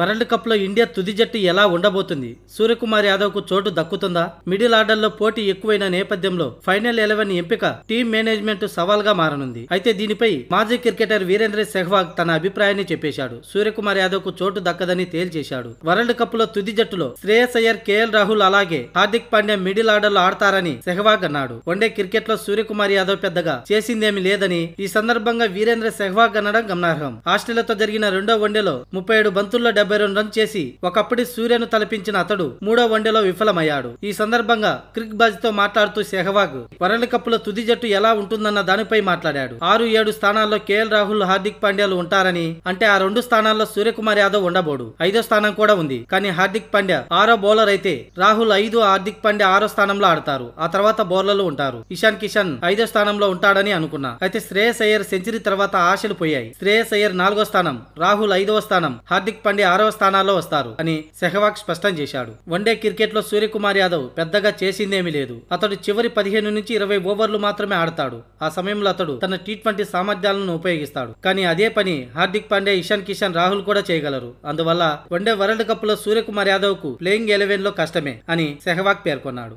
world కప్లో India తుది జట్టు ఎలా ఉండబోతుంది సూర్యకుమార్ యాదవ్కు చోటు దక్కుతుందా మిడిల్ ఆర్డర్లో పోటీ ఎక్కువైన నేపథ్యంలో ఫైనల్ ఎలెవెన్ ఎంపిక టీం మేనేజ్మెంట్ సవాల్గా మారనుంది అయితే దీనిపై మాజీ క్రికెటర్ వీరేంద్ర సెహ్వాగ్ తన అభిప్రాయాన్ని చెప్పేశాడు సూర్యకుమార్ యాదవ్కు చోటు దక్కదని తేల్చేశాడు వరల్డ్ కప్లో తుది జట్టులో శ్రేయస్ అయ్యర్ కేఎల్ రాహుల్ అలాగే హార్దిక్ పాండ్యా మిడిల్ ఆర్డర్లో ఆడతారని సెహ్వాగ్ అన్నాడు వన్డే క్రికెట్లో సూర్యకుమార్ యాదవ్ పెద్దగా చేసిందేమీ లేదని ఈ సందర్భంగా వీరేంద్ర సెహ్వాగ్ అనడం గమనార్హం ఆస్ట్రేలియాతో జరిగిన రెండో వన్డేలో ముప్పై ఏడు బంతుల్లో డెబ్బై రెండు రన్ చేసి ఒకప్పటి సూర్యను తలపించిన అతడు మూడో వన్డేలో విఫలమయ్యాడు ఈ సందర్భంగా క్రిక్ బాజ్ తో మాట్లాడుతూ సెహ్వాగ్ వరల్డ్ కప్ లో తుది జట్టు ఎలా ఉంటుందన్న దానిపై మాట్లాడాడు ఆరు ఏడు స్థానాల్లో కేఎల్ రాహుల్ హార్దిక్ పాండ్యాలు ఉంటారని అంటే ఆ రెండు స్థానాల్లో సూర్యకుమార్ యాదవ్ ఉండబోడు ఐదో స్థానం కూడా ఉంది కానీ హార్దిక్ పాండ్యా ఆరో బౌలర్ అయితే రాహుల్ ఐదు హార్దిక్ పాండ్యా ఆరో స్థానంలో ఆడతారు ఆ తర్వాత బౌలర్లు ఉంటారు ఇషాన్ కిషన్ ఐదో స్థానంలో ఉంటాడని అనుకున్నా అయితే శ్రేయస్ అయ్యర్ సెంచరీ తర్వాత ఆశలు పోయాయి శ్రేయస్ అయ్యర్ నాలుగో స్థానం రాహుల్ ఐదవ స్థానం హార్దిక్ పాండ్యా ఆరవ స్థానాల్లో వస్తారు అని సెహ్వాగ్ స్పష్టం చేశాడు వన్డే క్రికెట్లో సూర్యకుమార్ యాదవ్ పెద్దగా చేసిందేమీ లేదు అతడు చివరి పదిహేను నుంచి ఇరవై ఓవర్లు మాత్రమే ఆడతాడు ఆ సమయంలో అతడు తన టీ సామర్థ్యాలను ఉపయోగిస్తాడు కానీ అదే పని హార్దిక్ పాండే ఇషాన్ కిషన్ రాహుల్ కూడా చేయగలరు అందువల్ల వన్డే వరల్డ్ కప్ లో సూర్యకుమార్ యాదవ్ కు ప్లేయింగ్ ఎలెవెన్ లో కష్టమే అని సెహ్వాగ్ పేర్కొన్నాడు